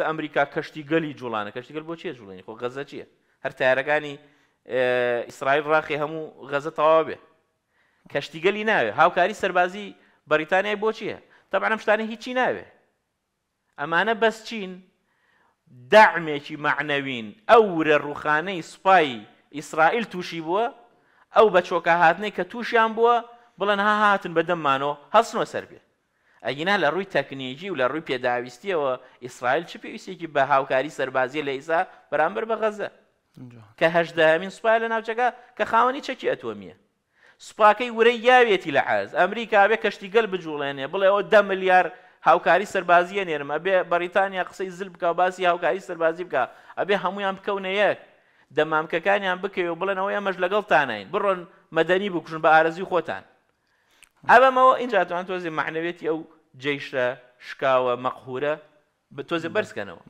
ئەمریکا کەشتی گەلی جوڵانە کەشتی گەل بۆ چیە جوڵێنی خۆ غەزە چییە هەر تارەکانی ئیسرائیل ڕاخی هەموو غەزە تەوا بێ کەشتی گەلی ناوێ هاوکاری سەربازی بەریتانیای بۆ چییە تەبعام شتانی هیچی ناوێ ئەمانە بەس چین داعمێکی معنەوین ئەو ورە ڕوخانەی سوپایی ئیسرائیل تووشی بووە ئەو بە چۆکە هاتنەی کە تووشیان بووە بڵەن ها هاتن بەدەممانەوە هەستنەوە سەر بێ ئەگینا لە ڕووی تەکنیکی و لە ڕووی پێداویستیەوە ئیسرائیل چ پێویستێکی بە هاوکاری سەربازی لە ئیسا بەرامبەر بە غەزە کە هەشدەمین سوپای لە ناوچەکە کە خاوەنی چەکی ئەتۆمیە سوپاکەی ورەی یاوێتی لە عز ئەمریکا بێ کەشتی گەل بجوڵێنێ بڵێەوە ده ملیار هاوکاری سەربازیە نێرمە بێ بەریتانیا قسەی زل بکە باسی هاوکاری سەربازی بکە ئەبێ هەمویان بکەونەیەک دەمامکەکانیان بکەوێ بڵێنەوە ئەمەش لەگەڵ تانین بڕۆن مەدەنی بکوژن بە ئارەزی خۆتان ئەمەمەوە اینجا توان تۆزی معنەوێتی ئەو جێیشە شکاوە مەقهورە بە تۆزی بەرزکەنەوە.